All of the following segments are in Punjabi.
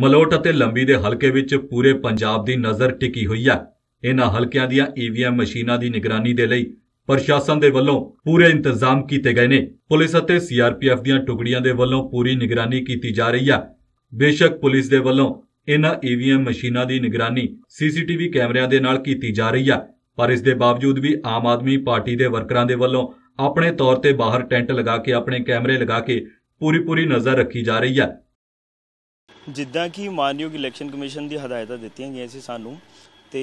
ਮਲੋਟ ਅਤੇ ਲੰਬੀ ਦੇ ਹਲਕੇ ਵਿੱਚ ਪੂਰੇ ਪੰਜਾਬ ਦੀ ਨਜ਼ਰ ਟਿਕੀ ਹੋਈ ਹੈ ਇਹਨਾਂ ਹਲਕਿਆਂ ਦੀਆਂ ਈਵੀਐਮ ਮਸ਼ੀਨਾਂ ਦੀ ਨਿਗਰਾਨੀ ਦੇ ਲਈ ਪ੍ਰਸ਼ਾਸਨ ਦੇ ਵੱਲੋਂ ਪੂਰੇ ਇੰਤਜ਼ਾਮ ਕੀਤੇ ਗਏ ਨੇ ਪੁਲਿਸ ਅਤੇ ਸੀਆਰਪੀਐਫ ਦੀਆਂ ਟੁਕੜੀਆਂ ਦੇ ਵੱਲੋਂ ਪੂਰੀ ਨਿਗਰਾਨੀ ਕੀਤੀ ਜਾ ਰਹੀ ਹੈ ਬੇਸ਼ੱਕ ਪੁਲਿਸ ਦੇ ਵੱਲੋਂ ਇਹਨਾਂ ਈਵੀਐਮ ਮਸ਼ੀਨਾਂ ਦੀ ਨਿਗਰਾਨੀ ਸੀਸੀਟੀਵੀ ਕੈਮਰਿਆਂ ਦੇ ਨਾਲ ਕੀਤੀ ਜਾ ਰਹੀ ਹੈ ਪਰ ਇਸ ਦੇ ਬਾਵਜੂਦ ਵੀ ਆਮ ਆਦਮੀ ਪਾਰਟੀ ਦੇ ਵਰਕਰਾਂ ਦੇ ਵੱਲੋਂ ਆਪਣੇ ਤੌਰ ਤੇ ਬਾਹਰ ਟੈਂਟ ਲਗਾ ਕੇ ਆਪਣੇ ਕੈਮਰੇ ਲਗਾ ਕੇ ਪੂਰੀ ਪੂਰੀ ਨਜ਼ਰ ਰੱਖੀ ਜਾ ਰਹੀ ਹੈ ਜਿੱਦਾਂ ਕਿ ਮਾਨਯੋਗ ਇਲੈਕਸ਼ਨ ਕਮਿਸ਼ਨ ਦੀ ਹਦਾਇਤਾਂ ਦਿੱਤੀਆਂ ਗਈਆਂ ਸੀ ਸਾਨੂੰ ਤੇ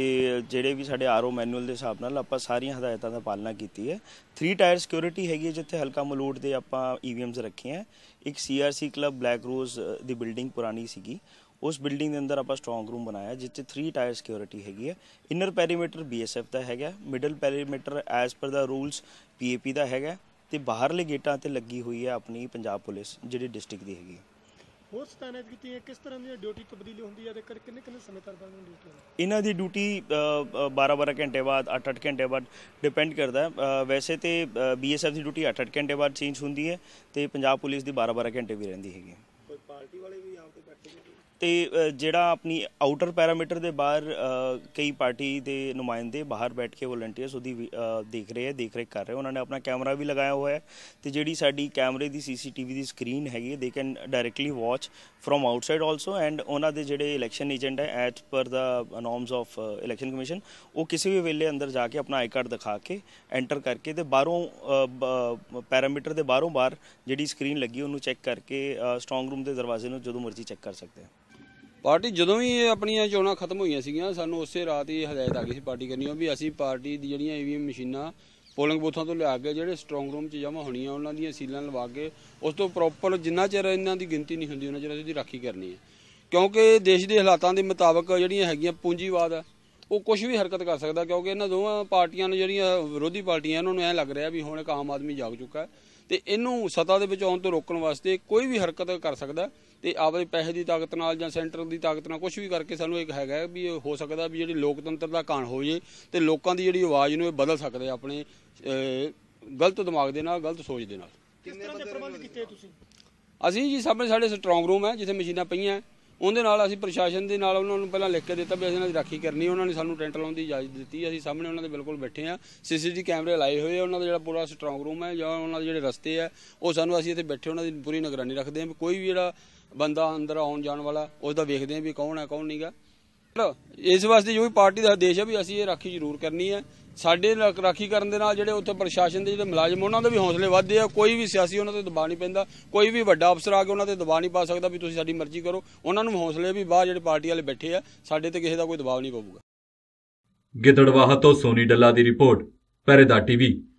ਜਿਹੜੇ ਵੀ ਸਾਡੇ ਆਰਓ ਮੈਨੂਅਲ ਦੇ ਹਿਸਾਬ ਨਾਲ ਆਪਾਂ ਸਾਰੀਆਂ ਹਦਾਇਤਾਂ ਦਾ ਪਾਲਣਾ ਕੀਤੀ ਹੈ 3 ਟਾਇਰ ਸਿਕਿਉਰਿਟੀ ਹੈਗੀ ਹੈ ਜਿੱਥੇ ਹਲਕਾ ਮਲੂਟ ਦੇ ਆਪਾਂ ਈਵੀਐਮਸ ਰੱਖੇ ਆ ਇੱਕ ਸੀਆਰਸੀ ਕਲੱਬ ਬਲੈਕ ਰੋਜ਼ ਦੀ ਬਿਲਡਿੰਗ ਪੁਰਾਣੀ ਸੀਗੀ ਉਸ ਬਿਲਡਿੰਗ ਦੇ ਅੰਦਰ ਆਪਾਂ ਸਟਰੋਂਗ ਰੂਮ ਬਣਾਇਆ ਜਿੱਥੇ 3 ਟਾਇਰ ਸਿਕਿਉਰਿਟੀ ਹੈਗੀ ਹੈ ਇਨਰ ਪੈਰੀਮੀਟਰ ਬੀਐਸਐਫ ਦਾ ਹੈਗਾ ਮਿਡਲ ਪੈਰੀਮੀਟਰ ਐਸ ਪਰ ਦਾ ਰੂਲਸ ਪੀਏਪੀ ਦਾ ਹੈਗਾ ਤੇ ਬਾਹਰਲੇ ਗੇਟਾਂ ਤੇ ਲੱਗੀ ਹੋਈ ਹੈ ਆਪਣੀ ਪੰਜਾਬ ਪੁਲਿਸ ਜਿਹੜੀ ਡਿਸਟ੍ਰਿਕਟ ਦੀ ਹੈਗੀ ਹੈ ਹੋਰ ਸਥਾਨਾਂ ਕੀਤੀ ਹੈ ਕਿਸ ਤਰ੍ਹਾਂ ਦੀ ਡਿਊਟੀ ਤਬਦੀਲੀ ਹੁੰਦੀ ਹੈ ਤੇ ਕਰ ਕਿੰਨੇ ਕਿੰਨੇ ਸਮੇਂ ਤੱਕ ਬਣਦੀ ਡਿਊਟੀ ਇਹਨਾਂ ਦੀ ਡਿਊਟੀ 12-12 ਘੰਟੇ ਬਾਅਦ 8-8 ਘੰਟੇ ਬਾਅਦ ਡਿਪੈਂਡ ਕਰਦਾ ਹੈ ਵੈਸੇ ਤੇ ਬੀਐਸਐਫ ਦੀ ਡਿਊਟੀ 8-8 ਘੰਟੇ ਬਾਅਦ ਚੇਂਜ ਹੁੰਦੀ ਹੈ ਤੇ ਪੰਜਾਬ ਪੁਲਿਸ ਦੀ 12-12 ਘੰਟੇ ਵੀ ਰਹਿੰਦੀ ਹੈਗੀ ਕੋਈ ਪਾਰਟੀ ਵਾਲੇ ਵੀ ਆਪ ਤੇ ਬੈਠੇ ਤੇ ਜਿਹੜਾ ਆਪਣੀ ਆਊਟਰ ਪੈਰਾਮੀਟਰ ਦੇ ਬਾਹਰ ਕਈ ਪਾਰਟੀ ਦੇ ਨੁਮਾਇੰਦੇ ਬਾਹਰ ਬੈਠ ਕੇ ਵੋਲੰਟੀਅਰਸ ਉਹਦੀ ਦੇਖ ਰਹੇ ਆ ਦੇਖ ਰਹੇ ਕਰ ਰਹੇ ਉਹਨਾਂ ਨੇ ਆਪਣਾ ਕੈਮਰਾ ਵੀ ਲਗਾਇਆ ਹੋਇਆ ਹੈ ਤੇ ਜਿਹੜੀ ਸਾਡੀ ਕੈਮਰੇ ਦੀ ਸੀਸੀਟੀਵੀ ਦੀ ਸਕਰੀਨ ਹੈਗੀ they can directly watch from outside also and ਉਹਨਾਂ ਦੇ ਜਿਹੜੇ ਇਲੈਕਸ਼ਨ ਏਜੰਟ ਹੈ ਐਟ ਪਰ ਦਾ ਨਾਰਮਸ ਆਫ ਇਲੈਕਸ਼ਨ ਕਮਿਸ਼ਨ ਉਹ ਕਿਸੇ ਵੀ ਵੇਲੇ ਅੰਦਰ ਜਾ ਕੇ ਆਪਣਾ ਆਈ ਕਾਰਡ ਦਿਖਾ ਕੇ ਐਂਟਰ ਕਰਕੇ ਤੇ ਬਾਹਰੋਂ ਪੈਰਾਮੀਟਰ ਦੇ ਬਾਹਰੋਂ ਬਾਹਰ ਜਿਹੜੀ ਸਕਰੀਨ ਲੱਗੀ ਉਹਨੂੰ ਚੈੱਕ ਕਰਕੇ ਸਟਰੋਂਗ ਰੂਮ ਦੇ ਦਰਵਾਜ਼ੇ ਨੂੰ ਜਦੋਂ ਮਰਜ਼ੀ ਚੈੱਕ ਕਰ ਸਕਦੇ ਆ ਪਾਰਟੀ ਜਦੋਂ ਵੀ ਆਪਣੀਆਂ ਚੋਣਾਂ ਖਤਮ ਹੋਈਆਂ ਸੀਗੀਆਂ ਸਾਨੂੰ ਉਸੇ ਰਾਤ ਹੀ ਹਦਾਇਤ ਆ ਗਈ ਸੀ ਪਾਰਟੀ ਕਰਨੀ ਉਹ ਵੀ ਅਸੀਂ ਪਾਰਟੀ ਦੀ ਜਿਹੜੀਆਂ ਈਵੀਐਮ ਮਸ਼ੀਨਾਂ ਪੋਲਿੰਗ ਬੂਥਾਂ ਤੋਂ ਲਿਆ ਕੇ ਜਿਹੜੇ ਸਟਰੋਂਗ ਰੂਮ 'ਚ ਜਮ੍ਹਾਂ ਹੋਣੀਆਂ ਉਹਨਾਂ ਦੀਆਂ ਸੀਲਾਂ ਲਵਾ ਕੇ ਉਸ ਤੋਂ ਪ੍ਰੋਪਰ ਜਿੰਨਾ ਚਿਰ ਇਹਨਾਂ ਦੀ ਗਿਣਤੀ ਨਹੀਂ ਹੁੰਦੀ ਉਹਨਾਂ ਚਿਰ ਦੀ ਰਾਖੀ ਕਰਨੀ ਹੈ ਕਿਉਂਕਿ ਦੇਸ਼ ਦੇ ਹਾਲਾਤਾਂ ਦੇ ਮੁਤਾਬਕ ਜਿਹੜੀਆਂ ਹੈਗੀਆਂ ਪੂੰਜੀਵਾਦ ਆ ਉਹ ਕੁਝ ਵੀ ਹਰਕਤ ਕਰ ਸਕਦਾ ਕਿਉਂਕਿ ਇਹਨਾਂ ਦੋਵਾਂ ਪਾਰਟੀਆਂ ਨੇ ਜਿਹੜੀਆਂ ਵਿਰੋਧੀ ਪਾਰਟੀਆਂ ਉਹਨਾਂ ਨੂੰ ਐ ਲੱਗ ਰਿਹਾ ਵੀ ਹੁਣ ਇੱਕ ਆਮ ਆਦਮੀ ਜਾਗ ਚੁੱਕਾ ਹੈ ਤੇ ਇਹਨੂੰ ਸਤਾ ਦੇ ਵਿੱਚ ਆਉਣ ਤੋਂ ਰੋਕਣ ਵਾਸਤੇ ਕੋਈ ਵੀ ਹਰਕਤ ਕਰ ਸਕਦਾ ਤੇ ਆਪਣੇ ਪੈਸੇ ਦੀ ਤਾਕਤ ਨਾਲ ਜਾਂ ਸੈਂਟਰ ਦੀ ਤਾਕਤ ਨਾਲ ਕੁਝ ਵੀ ਕਰਕੇ ਸਾਨੂੰ ਇੱਕ ਹੈਗਾ ਵੀ ਇਹ ਹੋ ਸਕਦਾ ਵੀ ਜਿਹੜੀ ਲੋਕਤੰਤਰ ਦਾ ਕਾਣ ਹੋ ਜੇ ਤੇ ਲੋਕਾਂ ਦੀ ਜਿਹੜੀ ਆਵਾਜ਼ ਨੂੰ ਇਹ ਬਦਲ ਸਕਦੇ ਆਪਣੇ ਗਲਤ ਦਿਮਾਗ ਦੇ ਨਾਲ ਗਲਤ ਸੋਚ ਦੇ ਨਾਲ ਕਿੰਨੇ ਬੰਦੇ ਪ੍ਰਬੰਧ ਕੀਤੇ ਤੁਸੀਂ ਅਸੀਂ ਜੀ ਸਾਹਮਣੇ ਸਾਡੇ ਸਟਰੋਂਗ ਰੂਮ ਹੈ ਜਿੱਥੇ ਮਸ਼ੀਨਾਂ ਪਈਆਂ ਉਹਦੇ ਨਾਲ ਅਸੀਂ ਪ੍ਰਸ਼ਾਸਨ ਦੇ ਨਾਲ ਉਹਨਾਂ ਨੂੰ ਪਹਿਲਾਂ ਲਿਖ ਕੇ ਦਿੱਤਾ ਵੀ ਅਸੀਂ ਇਹਨਾਂ ਦੀ ਰਾਖੀ ਕਰਨੀ ਉਹਨਾਂ ਨੇ ਸਾਨੂੰ ਟੈਂਟ ਲਾਉਣ ਦੀ ਇਜਾਜ਼ਤ ਦਿੱਤੀ ਅਸੀਂ ਸਾਹਮਣੇ ਉਹਨਾਂ ਦੇ ਬਿਲਕੁਲ ਬੈਠੇ ਆ ਸੀਸੀਟੀ ਕੈਮਰੇ ਲਾਏ ਹੋਏ ਆ ਉਹਨਾਂ ਦਾ ਜਿਹੜਾ ਪੂਰਾ ਸਟਰੋਂਗ ਰੂਮ ਹੈ ਜਾਂ ਉਹਨਾਂ ਦੇ ਜਿਹੜੇ ਰਸਤੇ ਆ ਉਹ ਸਾਨੂੰ ਅਸੀਂ ਇੱਥੇ ਬੈਠੇ ਉਹਨਾਂ ਦੀ ਪੂਰੀ ਨਿਗਰਾਨੀ ਰੱਖਦੇ ਆ ਕੋਈ ਵੀ ਜਿਹੜਾ ਬੰਦਾ ਅੰਦਰ ਆਉਣ ਜਾਣ ਵਾਲਾ ਉਸ ਦਾ ਵੇਖਦੇ ਆ ਵੀ ਕੌਣ ਹੈ ਕੌਣ ਨਹੀਂਗਾ ਇਸ ਵਾਸਤੇ ਜੋ ਵੀ ਪਾਰਟੀ ਦਾ ਦੇਸ਼ ਹੈ ਵੀ ਅਸੀਂ ਇਹ ਰਾਖੀ ਜ਼ਰੂਰ ਕਰਨੀ ਹੈ ਸਾਡੇ ਰਾਖੀ ਕਰਨ ਦੇ ਨਾਲ ਜਿਹੜੇ ਉੱਥੇ ਪ੍ਰਸ਼ਾਸਨ ਦੇ ਜਿਹੜੇ ਮੁਲਾਜ਼ਮ ਉਹਨਾਂ ਦੇ ਵੀ ਹੌਸਲੇ ਵੱਧਦੇ ਆ ਕੋਈ ਵੀ ਸਿਆਸੀ ਉਹਨਾਂ ਤੇ ਦਬਾਅ ਨਹੀਂ ਪੈਂਦਾ ਕੋਈ ਵੀ ਵੱਡਾ ਅਫਸਰ ਆ ਕੇ ਉਹਨਾਂ ਤੇ ਦਬਾਅ ਨਹੀਂ ਪਾ ਸਕਦਾ ਵੀ ਤੁਸੀਂ ਸਾਡੀ ਮਰਜ਼ੀ ਕਰੋ ਉਹਨਾਂ ਨੂੰ ਹੌਸਲੇ ਵੀ ਬਾਹਰ ਜਿਹੜੇ ਪਾਰਟੀ ਵਾਲੇ ਬੈਠੇ ਆ ਸਾਡੇ ਤੇ ਕਿਸੇ ਦਾ ਕੋਈ ਦਬਾਅ ਨਹੀਂ ਪਊਗਾ ਗਿੱਦੜਵਾਹਾ ਤੋਂ ਸੋਨੀ ਡੱਲਾ ਦੀ ਰਿਪੋਰਟ ਦਾ ਟੀਵੀ